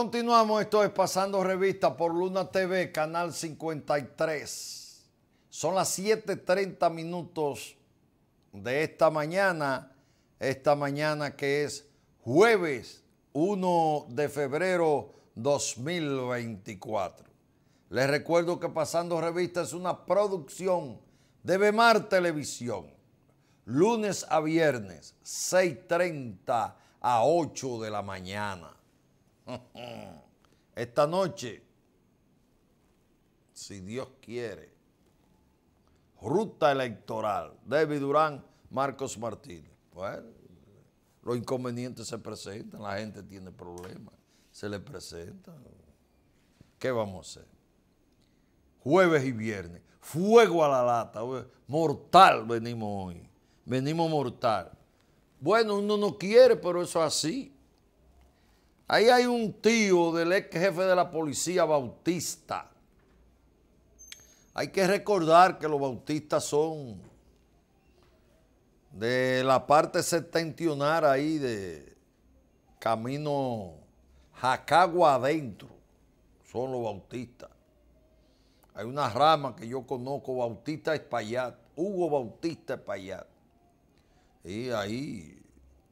Continuamos, esto es Pasando Revista por Luna TV, Canal 53. Son las 7.30 minutos de esta mañana, esta mañana que es jueves 1 de febrero 2024. Les recuerdo que Pasando Revista es una producción de Bemar Televisión, lunes a viernes, 6.30 a 8 de la mañana. Esta noche, si Dios quiere, ruta electoral, David Durán, Marcos Martínez. Bueno, pues, los inconvenientes se presentan, la gente tiene problemas, se le presenta. ¿Qué vamos a hacer? Jueves y viernes, fuego a la lata, mortal venimos hoy, venimos mortal. Bueno, uno no quiere, pero eso es así. Ahí hay un tío del ex jefe de la policía Bautista. Hay que recordar que los bautistas son de la parte septentrional ahí de camino Jacagua adentro. Son los bautistas. Hay una rama que yo conozco, Bautista Espaillat, Hugo Bautista Espaillat. Y ahí,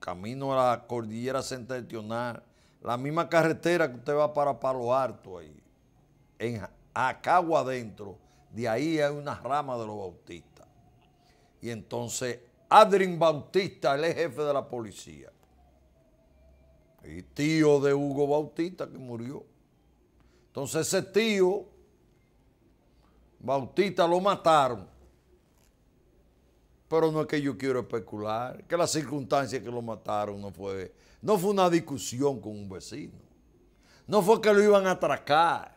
camino a la cordillera septentrional la misma carretera que usted va para Palo Alto ahí, en Acagua adentro, de ahí hay una rama de los bautistas. Y entonces Adrin Bautista, el jefe de la policía. Y tío de Hugo Bautista que murió. Entonces ese tío, Bautista, lo mataron. Pero no es que yo quiero especular, que las circunstancias que lo mataron no fue no fue una discusión con un vecino. No fue que lo iban a atracar.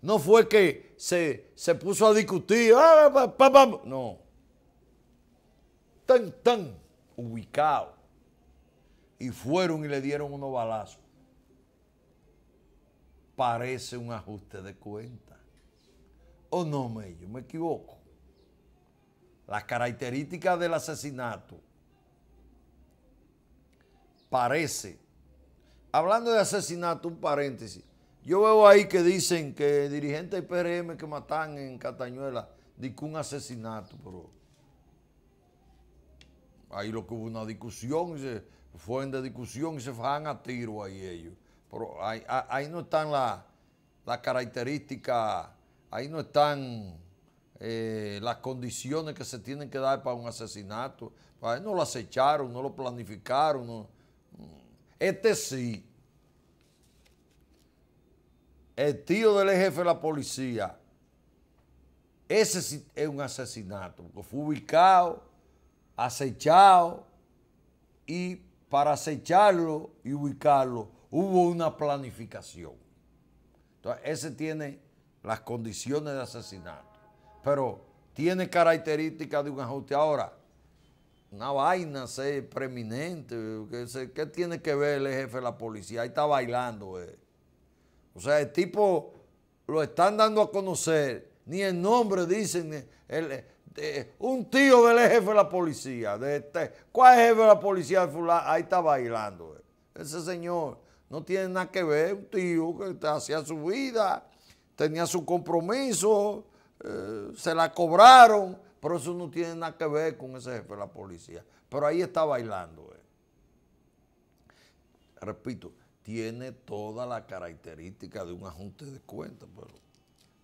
No fue que se, se puso a discutir. Ah, no. Tan, tan ubicado. Y fueron y le dieron unos balazos. Parece un ajuste de cuenta. ¿O no, me, yo me equivoco? Las características del asesinato parece. Hablando de asesinato, un paréntesis. Yo veo ahí que dicen que dirigente del PRM que matan en Catañuela, dijo un asesinato, pero ahí lo que hubo una discusión, y se fueron de discusión y se fajan a tiro ahí ellos. Pero ahí, no están las características, ahí no están eh, las condiciones que se tienen que dar para un asesinato. Ahí no lo acecharon, no lo planificaron, no este sí. El tío del jefe de la policía. Ese es un asesinato. Porque fue ubicado, acechado. Y para acecharlo y ubicarlo hubo una planificación. Entonces, ese tiene las condiciones de asesinato. Pero tiene características de un ajuste. Ahora, una vaina sé, preeminente, ¿qué tiene que ver el jefe de la policía? Ahí está bailando. Eh. O sea, el tipo lo están dando a conocer, ni el nombre dicen, el, eh, un tío del jefe de la policía, este, ¿cuál es el jefe de la policía? Ahí está bailando. Eh. Ese señor no tiene nada que ver, un tío que hacía su vida, tenía su compromiso, se la cobraron pero eso no tiene nada que ver con ese jefe de la policía. Pero ahí está bailando. Eh. Repito, tiene toda la característica de un ajuste de cuentas, pero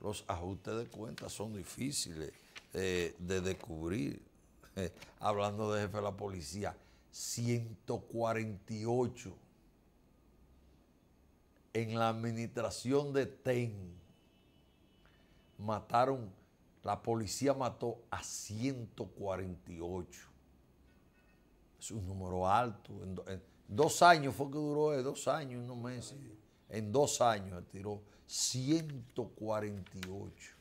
los ajustes de cuentas son difíciles eh, de descubrir. Eh, hablando de jefe de la policía, 148 en la administración de TEN mataron la policía mató a 148. Es un número alto. dos años fue que duró, eh, dos años, unos meses. En dos años tiró 148.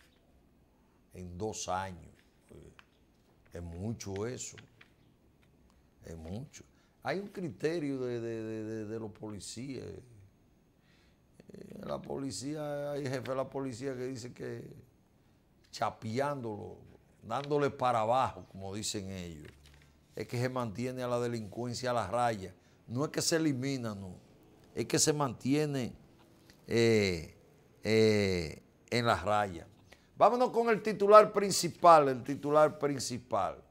En dos años. Eh, es mucho eso. Es mucho. Hay un criterio de, de los policías. Eh, la policía, hay jefe de la policía que dice que chapeándolo, dándole para abajo, como dicen ellos. Es que se mantiene a la delincuencia a la raya. No es que se elimina, no. Es que se mantiene eh, eh, en la raya. Vámonos con el titular principal, el titular principal.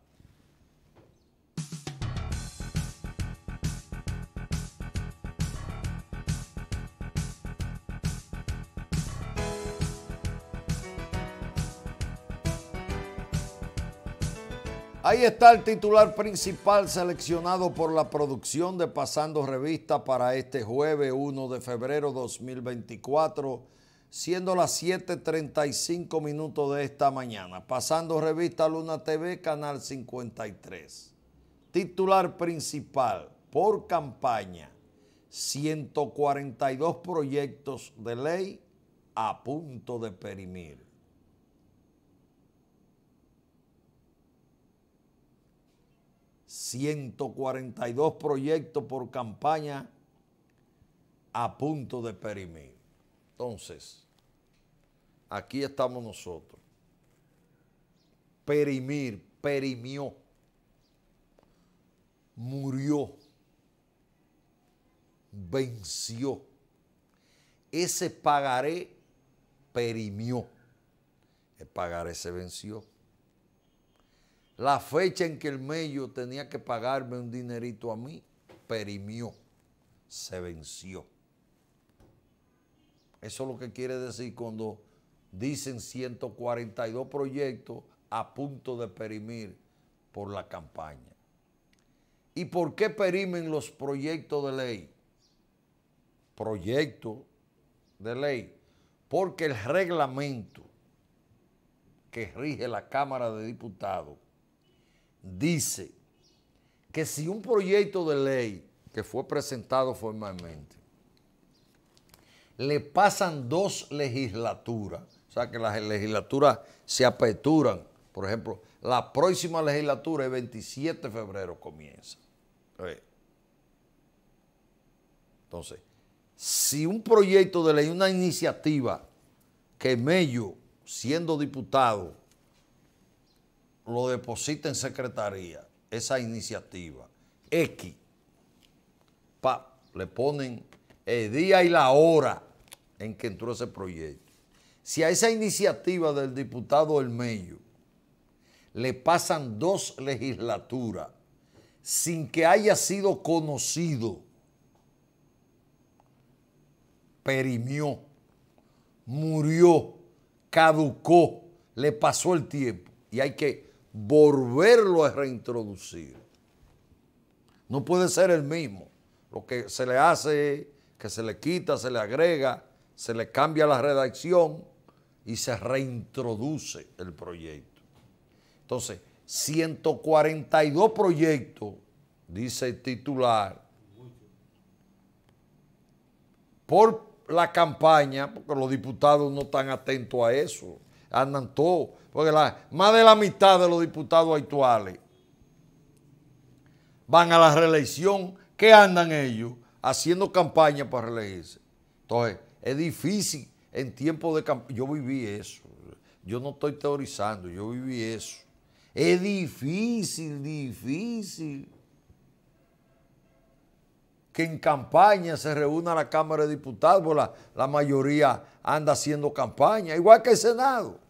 Ahí está el titular principal seleccionado por la producción de Pasando Revista para este jueves 1 de febrero 2024, siendo las 7.35 minutos de esta mañana. Pasando Revista Luna TV, Canal 53. Titular principal por campaña, 142 proyectos de ley a punto de perimir. 142 proyectos por campaña a punto de perimir. Entonces, aquí estamos nosotros. Perimir, perimió, murió, venció. Ese pagaré perimió. El pagaré se venció. La fecha en que el medio tenía que pagarme un dinerito a mí, perimió, se venció. Eso es lo que quiere decir cuando dicen 142 proyectos a punto de perimir por la campaña. ¿Y por qué perimen los proyectos de ley? Proyecto de ley. Porque el reglamento que rige la Cámara de Diputados dice que si un proyecto de ley que fue presentado formalmente le pasan dos legislaturas, o sea que las legislaturas se aperturan, por ejemplo, la próxima legislatura el 27 de febrero comienza. Entonces, si un proyecto de ley, una iniciativa que Mello, siendo diputado, lo deposita en secretaría, esa iniciativa. X. Pa, le ponen el día y la hora en que entró ese proyecto. Si a esa iniciativa del diputado medio le pasan dos legislaturas sin que haya sido conocido, perimió, murió, caducó, le pasó el tiempo y hay que volverlo a reintroducir. No puede ser el mismo. Lo que se le hace, que se le quita, se le agrega, se le cambia la redacción y se reintroduce el proyecto. Entonces, 142 proyectos, dice el titular, por la campaña, porque los diputados no están atentos a eso andan todos, porque la, más de la mitad de los diputados actuales van a la reelección, ¿qué andan ellos? Haciendo campaña para reelegirse. Entonces, es difícil en tiempo de campaña. Yo viví eso, yo no estoy teorizando, yo viví eso. Es difícil, difícil que en campaña se reúna la Cámara de Diputados, porque la mayoría anda haciendo campaña, igual que el Senado.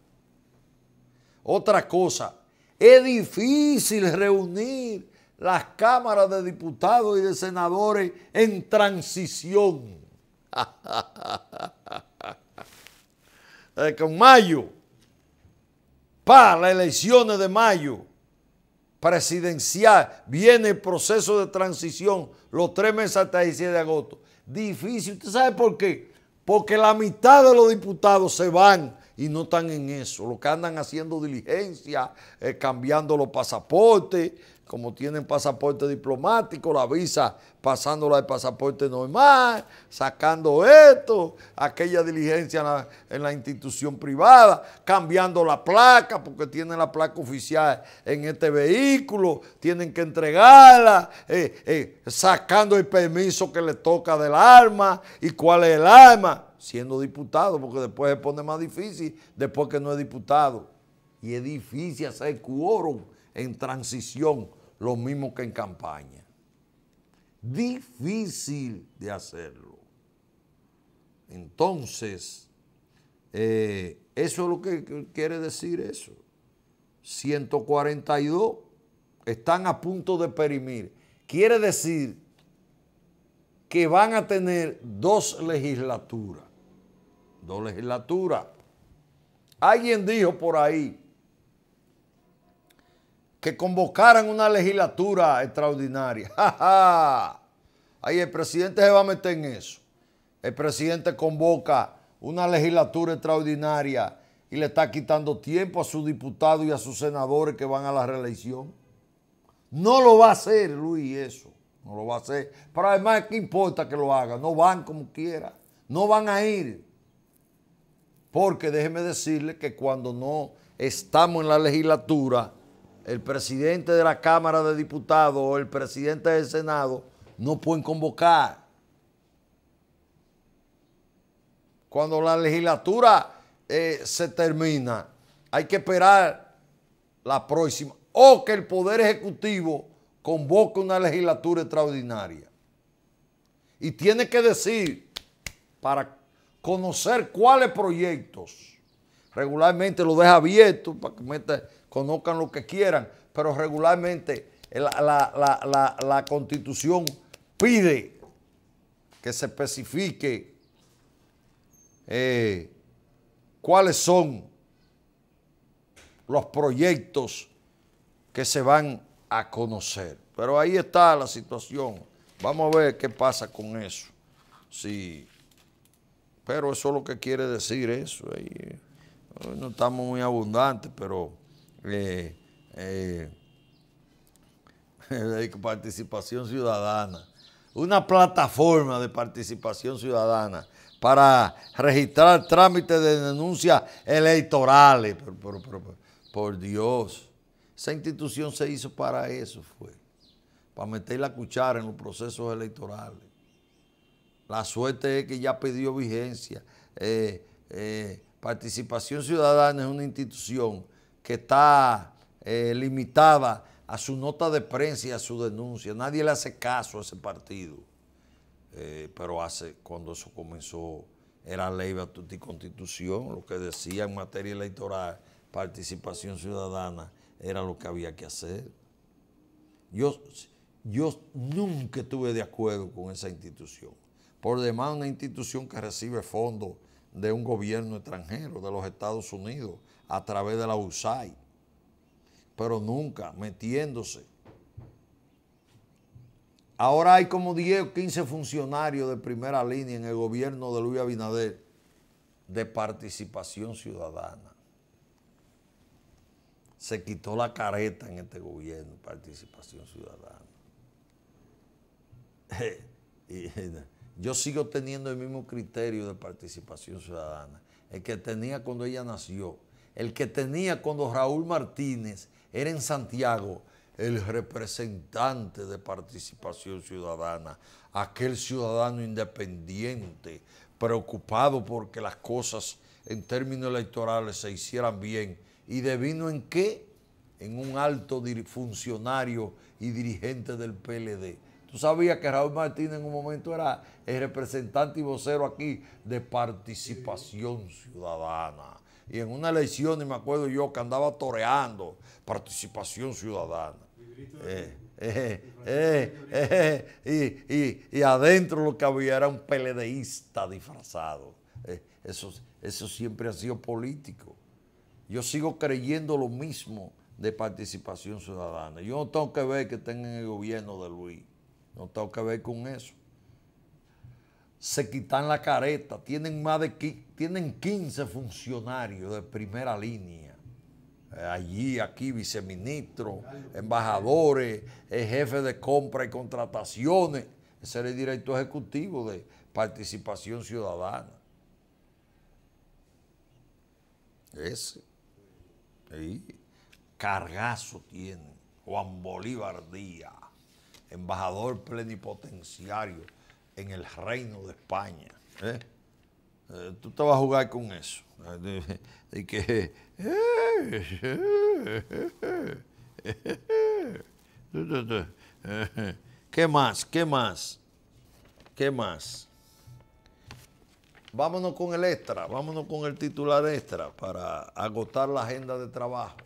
Otra cosa, es difícil reunir las cámaras de diputados y de senadores en transición. Eh, con mayo, para las elecciones de mayo presidencial, viene el proceso de transición los tres meses hasta el 16 de agosto. Difícil, ¿usted sabe por qué? Porque la mitad de los diputados se van y no están en eso. lo que andan haciendo diligencia, eh, cambiando los pasaportes, como tienen pasaporte diplomático, la visa pasándola de pasaporte normal, sacando esto, aquella diligencia en la, institución privada, cambiando la placa, porque tienen la placa oficial en este vehículo, tienen que entregarla, eh, eh, sacando el permiso que le toca del arma y cuál es el arma siendo diputado, porque después se pone más difícil después que no es diputado. Y es difícil hacer quórum en transición, lo mismo que en campaña. Difícil de hacerlo. Entonces, eh, eso es lo que quiere decir eso. 142 están a punto de perimir. Quiere decir que van a tener dos legislaturas dos legislaturas. Alguien dijo por ahí que convocaran una legislatura extraordinaria. ¡Ja, Ahí el presidente se va a meter en eso. El presidente convoca una legislatura extraordinaria y le está quitando tiempo a sus diputados y a sus senadores que van a la reelección. No lo va a hacer, Luis, eso. No lo va a hacer. Pero además, ¿qué importa que lo haga? No van como quiera. No van a ir. Porque déjeme decirle que cuando no estamos en la legislatura, el presidente de la Cámara de Diputados o el presidente del Senado no pueden convocar. Cuando la legislatura eh, se termina, hay que esperar la próxima. O que el Poder Ejecutivo convoque una legislatura extraordinaria. Y tiene que decir para conocer cuáles proyectos. Regularmente lo deja abierto para que conozcan lo que quieran, pero regularmente la, constitución pide que se especifique eh, cuáles son los proyectos que se van a conocer. Pero ahí está la situación. Vamos a ver qué pasa con eso. Sí. Pero eso es lo que quiere decir eso. Eh, eh, no estamos muy abundantes, pero eh, participación ciudadana. Una plataforma de participación ciudadana para registrar trámites de denuncias electorales. por Dios, esa institución se hizo para eso, fue, para meter la cuchara en los procesos electorales. La suerte es que ya pidió vigencia. Eh, eh, participación Ciudadana es una institución que está eh, limitada a su nota de prensa y a su denuncia. Nadie le hace caso a ese partido. pero hace, cuando eso comenzó, era ley, de constitución, lo que decía en materia electoral, participación ciudadana, era lo que había que hacer. Yo, yo nunca estuve de acuerdo con esa institución por demás una institución que recibe fondos de un gobierno extranjero, de los Estados Unidos, a través de la USAID, pero nunca metiéndose. Ahora hay como 10 o 15 funcionarios de primera línea en el gobierno de Luis Abinader de participación ciudadana. Se quitó la careta en este gobierno, participación ciudadana. Yo sigo teniendo el mismo criterio de participación ciudadana, el que tenía cuando ella nació, el que tenía cuando Raúl Martínez era en Santiago el representante de participación ciudadana, aquel ciudadano independiente, preocupado porque las cosas en términos electorales se hicieran bien y devino en qué? En un alto funcionario y dirigente del PLD sabía que Raúl Martínez en un momento era el representante y vocero aquí de participación ciudadana. Y en una elección, y me acuerdo yo, que andaba toreando participación ciudadana. Eh, eh, eh, y, adentro lo que había era un peledeísta disfrazado. eso, eso siempre ha sido político. Yo sigo creyendo lo mismo de participación ciudadana. Yo no tengo que ver que estén en el gobierno de Luis. No tengo que ver con eso. Se quitan la careta. Tienen más de tienen 15 funcionarios de primera línea. Eh, allí, aquí, viceministro, embajadores, jefe de compra y contrataciones. Ese es el director ejecutivo de participación ciudadana. Ese. Cargazo tiene Juan Bolívar Díaz embajador plenipotenciario en el Reino de España. ¿eh? Eh, tú te vas a jugar con eso. Eh, ¿Qué más? ¿Qué más? ¿Qué más? Vámonos con el extra, vámonos con el titular extra para agotar la agenda de trabajo.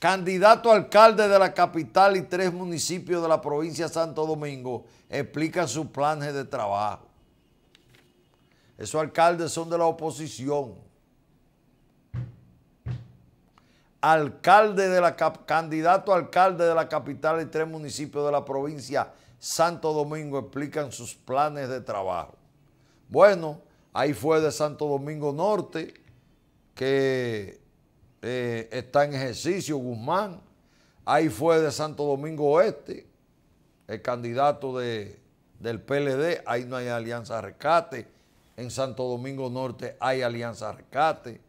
Candidato alcalde de la capital y tres municipios de la provincia Santo Domingo Explica sus planes de trabajo. Esos alcaldes son de la oposición. Alcalde de la, candidato alcalde de la capital y tres municipios de la provincia Santo Domingo explican sus planes de trabajo. Bueno, ahí fue de Santo Domingo Norte que eh, está en ejercicio Guzmán, ahí fue de Santo Domingo Oeste, el candidato de, del PLD, ahí no hay alianza rescate, en Santo Domingo Norte hay alianza rescate,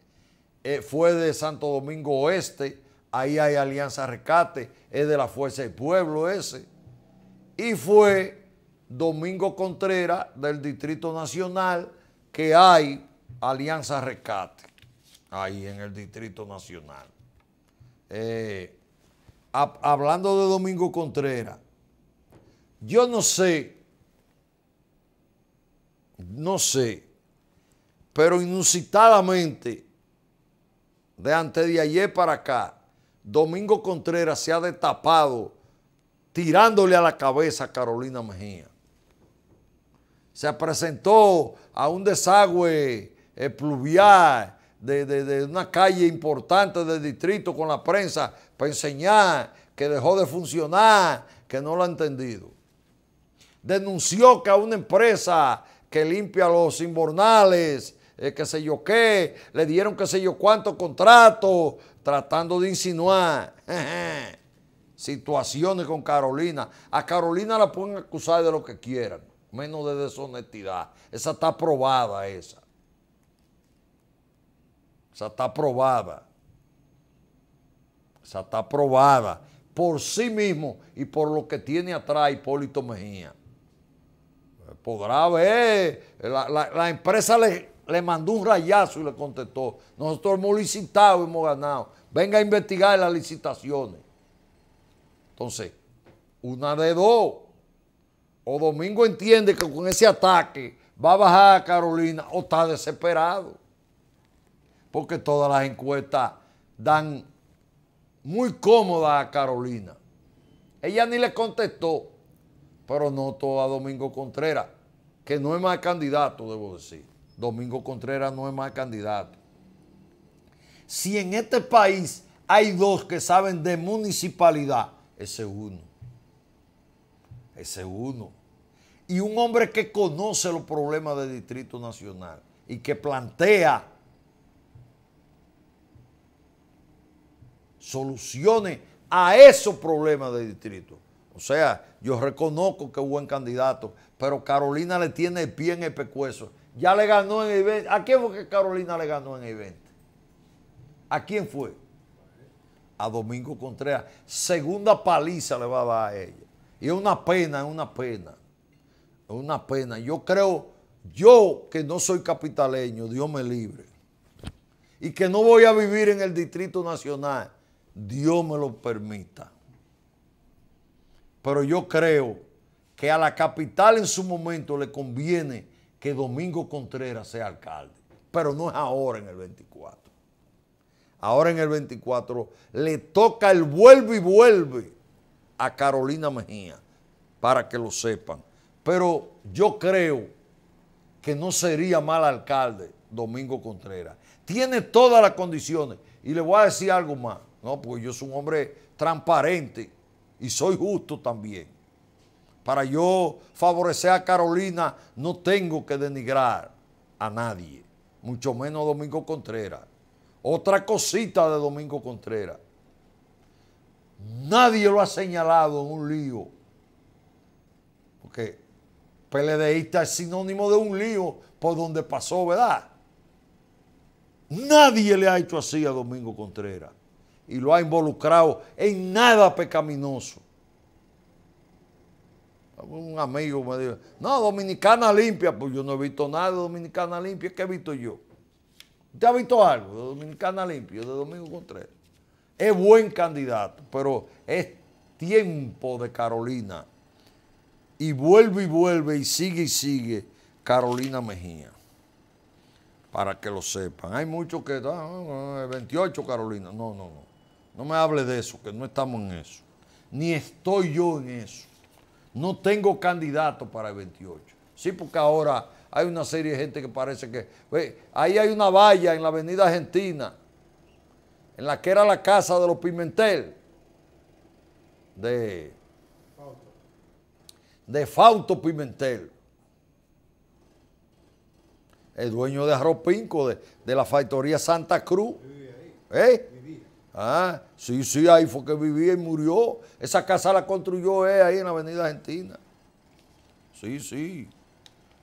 eh, fue de Santo Domingo Oeste, ahí hay alianza rescate, es de la Fuerza del Pueblo ese, y fue Domingo Contreras del Distrito Nacional que hay alianza rescate ahí en el Distrito Nacional. Eh, hablando de Domingo Contreras, yo no sé, no sé, pero inusitadamente, de antes de ayer para acá, Domingo Contreras se ha destapado tirándole a la cabeza a Carolina Mejía. Se presentó a un desagüe eh, pluvial de, una calle importante del distrito con la prensa para enseñar que dejó de funcionar, que no lo ha entendido. Denunció que a una empresa que limpia los inbornales, eh, que sé yo qué, le dieron que sé yo cuántos contratos, tratando de insinuar situaciones con Carolina. A Carolina la pueden acusar de lo que quieran, menos de deshonestidad. Esa está aprobada esa. Esa está aprobada. Esa está aprobada por sí mismo y por lo que tiene atrás Hipólito Mejía. Pues, podrá ver, la, empresa le, le, mandó un rayazo y le contestó, nosotros hemos licitado, hemos ganado, venga a investigar las licitaciones. Entonces, una de dos, o Domingo entiende que con ese ataque va a bajar a Carolina o está desesperado porque todas las encuestas dan muy cómoda a Carolina. Ella ni le contestó, pero notó a Domingo Contreras, que no es más candidato, debo decir. Domingo Contreras no es más candidato. Si en este país hay dos que saben de municipalidad, ese uno. Ese uno. Y un hombre que conoce los problemas del Distrito Nacional y que plantea soluciones a esos problemas de distrito. O sea, yo reconozco que es buen candidato, pero Carolina le tiene el pie en el pecueso. Ya le ganó en el evento ¿A quién fue que Carolina le ganó en el evento ¿A quién fue? A Domingo Contreras. Segunda paliza le va a dar a ella. Y es una pena, es una pena. Es una pena. Yo creo, yo que no soy capitaleño, Dios me libre. Y que no voy a vivir en el Distrito Nacional Dios me lo permita. Pero yo creo que a la capital en su momento le conviene que Domingo Contreras sea alcalde. Pero no es ahora en el 24. Ahora en el 24 le toca el vuelve y vuelve a Carolina Mejía, para que lo sepan. Pero yo creo que no sería mal alcalde Domingo Contreras. Tiene todas las condiciones. Y le voy a decir algo más. No, porque yo soy un hombre transparente y soy justo también. Para yo favorecer a Carolina no tengo que denigrar a nadie, mucho menos a Domingo Contreras. Otra cosita de Domingo Contreras. Nadie lo ha señalado en un lío. Porque PLDista es sinónimo de un lío por donde pasó, ¿verdad? Nadie le ha hecho así a Domingo Contreras y lo ha involucrado en nada pecaminoso. Un amigo me dijo, no, dominicana limpia, pues yo no he visto nada de dominicana limpia, ¿qué he visto yo? ¿Usted ha visto algo de dominicana limpia, de Domingo Contreras? Es buen candidato, pero es tiempo de Carolina. Y vuelve y vuelve y sigue y sigue Carolina Mejía. Para que lo sepan. Hay muchos que... 28 ah, Carolina. No, no, no. No me hable de eso, que no estamos en eso. Ni estoy yo en eso. No tengo candidato para el 28. Sí, porque ahora hay una serie de gente que parece que... ahí hay una valla en la avenida Argentina, en la que era la casa de los Pimentel, de, de Fausto Pimentel, el dueño de Arropinco, de, de la factoría Santa Cruz. ¿Eh? Ah, sí, sí, ahí fue que vivía y murió. Esa casa la construyó él ahí en la Avenida Argentina. Sí, sí.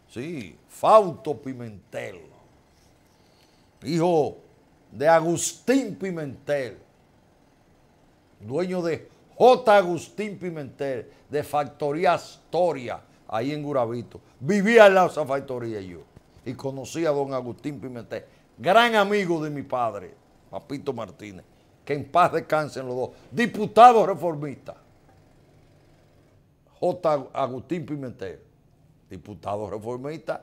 Sí, Fausto Pimentel. Hijo de Agustín Pimentel. Dueño de J. Agustín Pimentel, de Factoría Astoria, ahí en Gurabito. Vivía en la esa factoría yo. Y conocí a don Agustín Pimentel, gran amigo de mi padre, Papito Martínez que en paz descansen los dos, diputados reformistas. J. Agustín Pimentel, diputado reformista.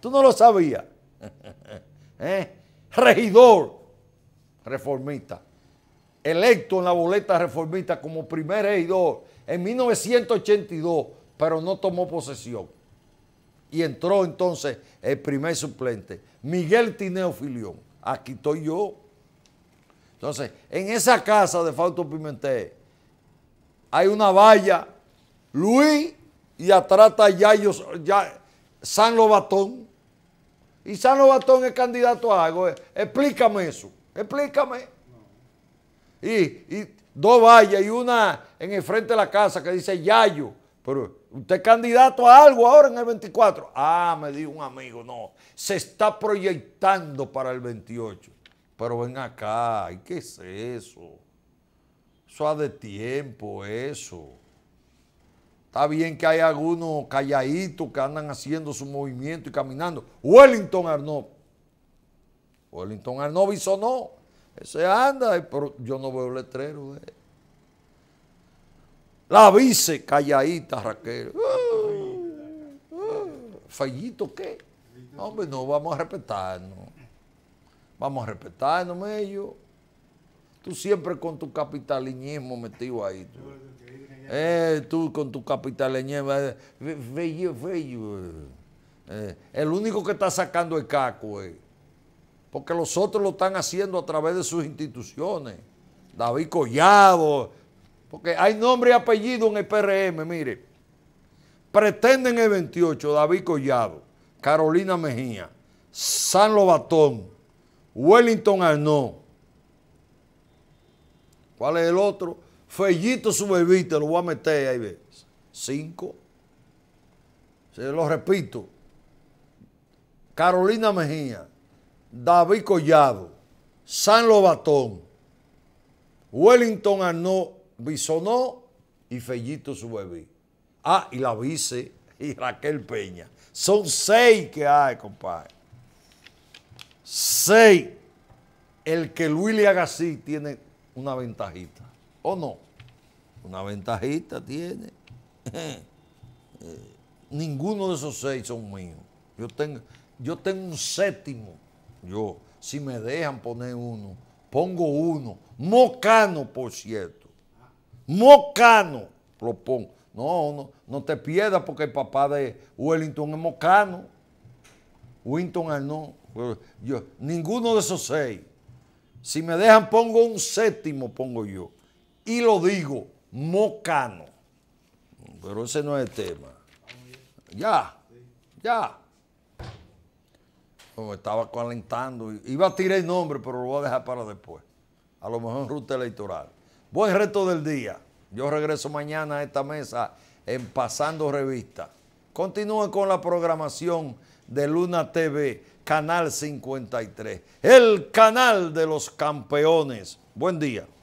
Tú no lo sabías. ¿Eh? Regidor reformista, electo en la boleta reformista como primer regidor en 1982, pero no tomó posesión. Y entró entonces el primer suplente, Miguel Tineo Filión. Aquí estoy yo. Entonces, en esa casa de Fausto Pimentel hay una valla, Luis y atrata ya, ya San Lobatón. Y San Lobatón es candidato a algo. Eh, explícame eso, explícame. Y, dos vallas y una en el frente de la casa que dice Yayo. Pero usted es candidato a algo ahora en el 24. Ah, me dijo un amigo, no, se está proyectando para el 28. Pero ven acá, ¿y qué es eso? Eso ha de tiempo, eso. Está bien que hay algunos calladitos que andan haciendo su movimiento y caminando. Wellington Arnó, Wellington arnold, hizo no. Ese anda, pero yo no veo letrero de él. La vice calladita, Raquel. Uh, uh, ¿Fallito qué? Hombre, no vamos a respetarnos. Vamos a respetarnos ellos. Tú siempre con tu capitaliñismo metido ahí. Tú. Eh, con tu capitaliñismo eh, eh. el único que está sacando el caco, porque los otros lo están haciendo a través de sus instituciones. David Collado, porque hay nombre y apellido en el PRM, mire. Pretenden el 28, David Collado, Carolina Mejía, San Lobatón, Wellington Arnaud. ¿Cuál es el otro? Fellito su Te lo voy a meter ahí. Cinco. Se lo repito. Carolina Mejía, David Collado, San Lobatón, Wellington Arnaud Bisonó y Fellito su Ah, y la vice y Raquel Peña. Son seis que hay, compadre. Seis, el que Luis le tiene una ventajita. ¿O no? Una ventajita tiene. Eh, ninguno de esos seis son míos. Yo tengo, yo tengo un séptimo. Yo, si me dejan poner uno, pongo uno. Mocano, por cierto. Mocano, pongo. No, no, no te pierdas porque el papá de Wellington es mocano. Winton no. Yo, ninguno de esos seis. Si me dejan, pongo un séptimo, pongo yo. Y lo digo, mocano. Pero ese no es el tema. Ya, ya. Oh, estaba calentando. Iba a tirar el nombre, pero lo voy a dejar para después. A lo mejor en ruta electoral. Buen reto del día. Yo regreso mañana a esta mesa en Pasando Revista. continúen con la programación de Luna TV, Canal 53, el canal de los campeones. Buen día.